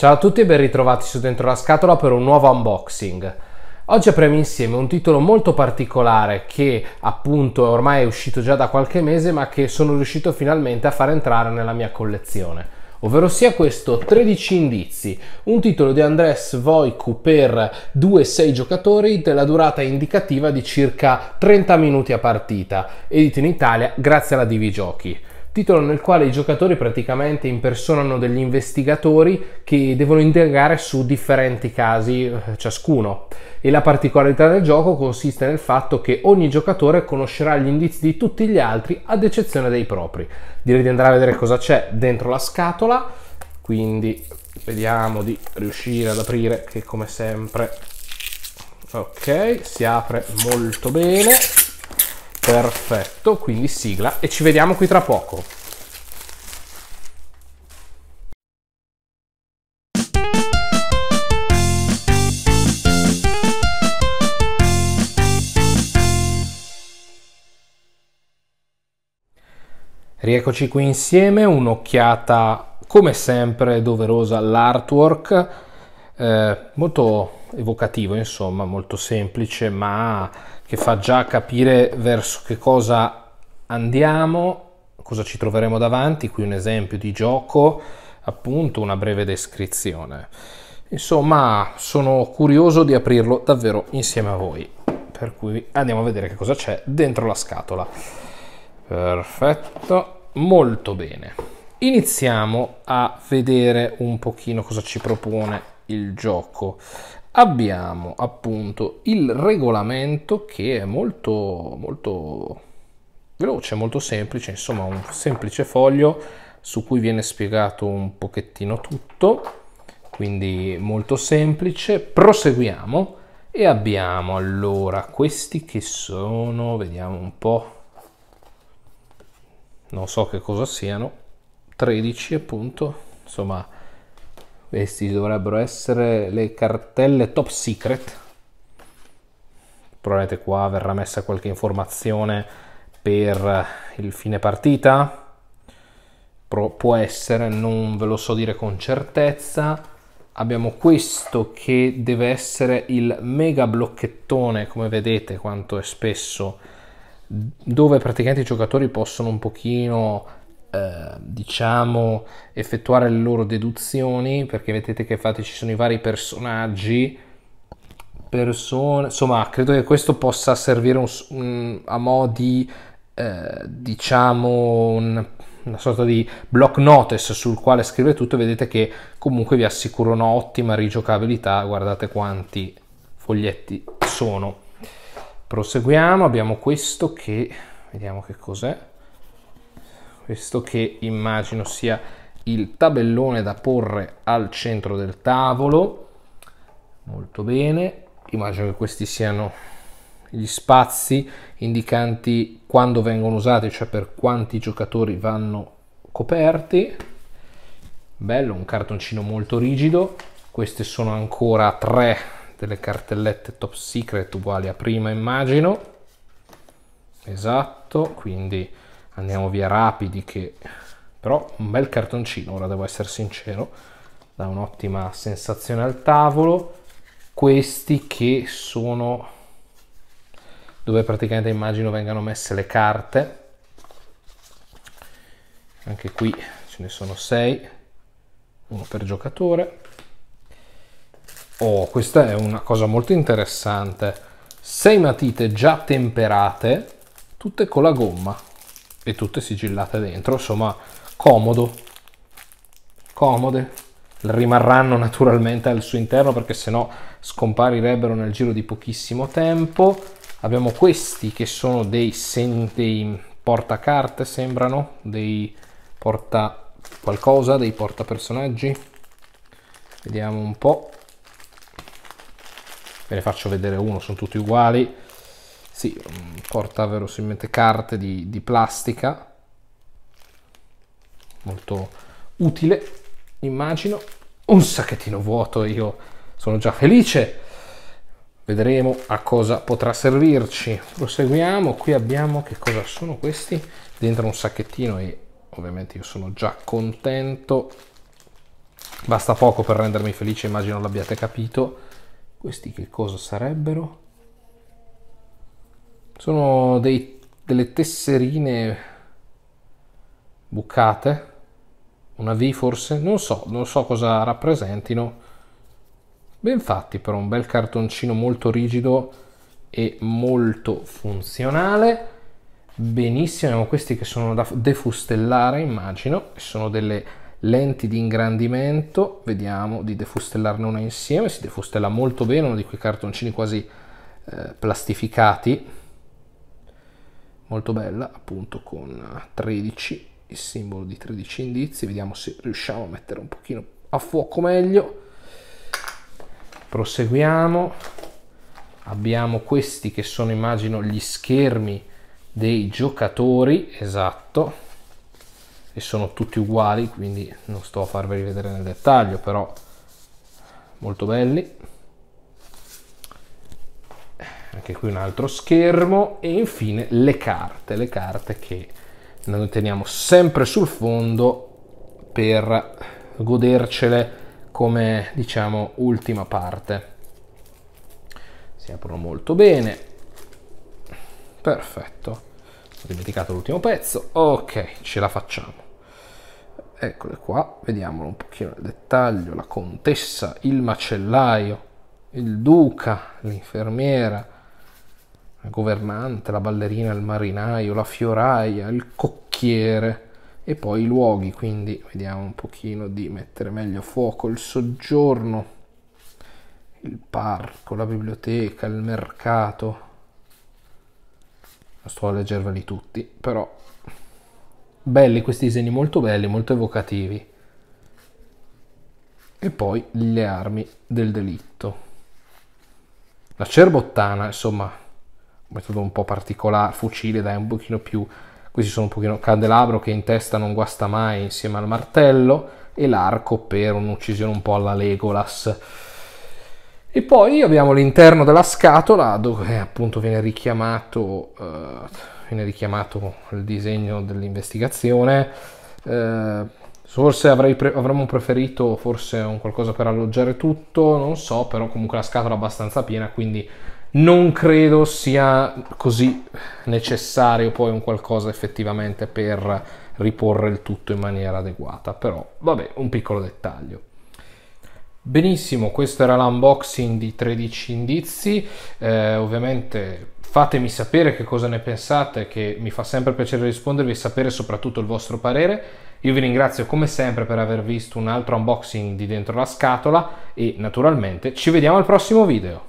Ciao a tutti e ben ritrovati su Dentro la Scatola per un nuovo unboxing. Oggi apriamo insieme un titolo molto particolare che appunto ormai è uscito già da qualche mese ma che sono riuscito finalmente a far entrare nella mia collezione ovvero sia questo 13 indizi, un titolo di Andres Voicu per 2-6 giocatori della durata indicativa di circa 30 minuti a partita, edito in Italia grazie alla Divi Giochi titolo nel quale i giocatori praticamente impersonano degli investigatori che devono indagare su differenti casi eh, ciascuno e la particolarità del gioco consiste nel fatto che ogni giocatore conoscerà gli indizi di tutti gli altri ad eccezione dei propri. Direi di andare a vedere cosa c'è dentro la scatola, quindi vediamo di riuscire ad aprire che come sempre ok si apre molto bene perfetto quindi sigla e ci vediamo qui tra poco Rieccoci qui insieme, un'occhiata come sempre doverosa all'artwork, eh, molto evocativo insomma, molto semplice ma che fa già capire verso che cosa andiamo, cosa ci troveremo davanti, qui un esempio di gioco, appunto una breve descrizione. Insomma, sono curioso di aprirlo davvero insieme a voi, per cui andiamo a vedere che cosa c'è dentro la scatola. Perfetto molto bene. Iniziamo a vedere un pochino cosa ci propone il gioco. Abbiamo appunto il regolamento che è molto molto veloce, molto semplice, insomma un semplice foglio su cui viene spiegato un pochettino tutto, quindi molto semplice. Proseguiamo e abbiamo allora questi che sono, vediamo un po' non so che cosa siano, 13 appunto, insomma, questi dovrebbero essere le cartelle top secret. Probabilmente qua verrà messa qualche informazione per il fine partita. Pro, può essere, non ve lo so dire con certezza. Abbiamo questo che deve essere il mega blocchettone, come vedete quanto è spesso dove praticamente i giocatori possono un pochino eh, diciamo effettuare le loro deduzioni perché vedete che infatti ci sono i vari personaggi persone insomma credo che questo possa servire un, un, a mo' di eh, diciamo un, una sorta di block notice sul quale scrive tutto vedete che comunque vi assicuro un'ottima rigiocabilità guardate quanti foglietti sono proseguiamo abbiamo questo che vediamo che cos'è questo che immagino sia il tabellone da porre al centro del tavolo molto bene immagino che questi siano gli spazi indicanti quando vengono usati cioè per quanti giocatori vanno coperti bello un cartoncino molto rigido queste sono ancora tre delle cartellette top secret uguali a prima immagino esatto quindi andiamo via rapidi che però un bel cartoncino ora devo essere sincero dà un'ottima sensazione al tavolo questi che sono dove praticamente immagino vengano messe le carte anche qui ce ne sono 6 uno per giocatore Oh, questa è una cosa molto interessante. Sei matite già temperate, tutte con la gomma e tutte sigillate dentro, insomma, comodo. Comode. Rimarranno naturalmente al suo interno perché sennò scomparirebbero nel giro di pochissimo tempo. Abbiamo questi che sono dei, sen- dei portacarte, sembrano, dei porta qualcosa, dei portapersonaggi. Vediamo un po' ve ne faccio vedere uno, sono tutti uguali. Sì, mm, porta verosimilmente carte di, di plastica, molto utile, immagino. Un sacchettino vuoto, io sono già felice. Vedremo a cosa potrà servirci. Proseguiamo, qui abbiamo che cosa sono questi? Dentro un sacchettino e ovviamente io sono già contento. Basta poco per rendermi felice, immagino l'abbiate capito questi che cosa sarebbero? Sono dei, delle tesserine bucate, una V forse, non so, non so cosa rappresentino. Ben fatti però, un bel cartoncino molto rigido e molto funzionale. Benissimo, questi che sono da defustellare, immagino, sono delle lenti di ingrandimento, vediamo di defustellarne una insieme, si defustella molto bene, uno di quei cartoncini quasi eh, plastificati, molto bella, appunto con 13, il simbolo di 13 indizi, vediamo se riusciamo a mettere un pochino a fuoco meglio, proseguiamo, abbiamo questi che sono immagino gli schermi dei giocatori, esatto, e sono tutti uguali quindi non sto a farveli vedere nel dettaglio però molto belli anche qui un altro schermo e infine le carte le carte che noi teniamo sempre sul fondo per godercele come diciamo ultima parte si aprono molto bene perfetto ho dimenticato l'ultimo pezzo ok ce la facciamo eccole qua, vediamolo un pochino nel dettaglio, la contessa, il macellaio, il duca, l'infermiera, la governante, la ballerina, il marinaio, la fioraia, il cocchiere e poi i luoghi, quindi vediamo un pochino di mettere meglio a fuoco il soggiorno, il parco, la biblioteca, il mercato. Non sto a leggerveli tutti, però belli questi disegni molto belli molto evocativi e poi le armi del delitto la cerbottana insomma un metodo un po' particolare fucile dai un pochino più questi sono un pochino candelabro che in testa non guasta mai insieme al martello e l'arco per un'uccisione un po' alla Legolas e poi abbiamo l'interno della scatola dove appunto viene richiamato uh, viene richiamato il disegno dell'investigazione. Eh, forse pre- avremmo preferito forse un qualcosa per alloggiare tutto, non so, però comunque la scatola è abbastanza piena, quindi non credo sia così necessario poi un qualcosa effettivamente per riporre il tutto in maniera adeguata, però vabbè, un piccolo dettaglio. Benissimo, questo era l'unboxing di 13 indizi, eh, ovviamente fatemi sapere che cosa ne pensate, che mi fa sempre piacere rispondervi e sapere soprattutto il vostro parere. Io vi ringrazio come sempre per aver visto un altro unboxing di dentro la scatola e naturalmente ci vediamo al prossimo video.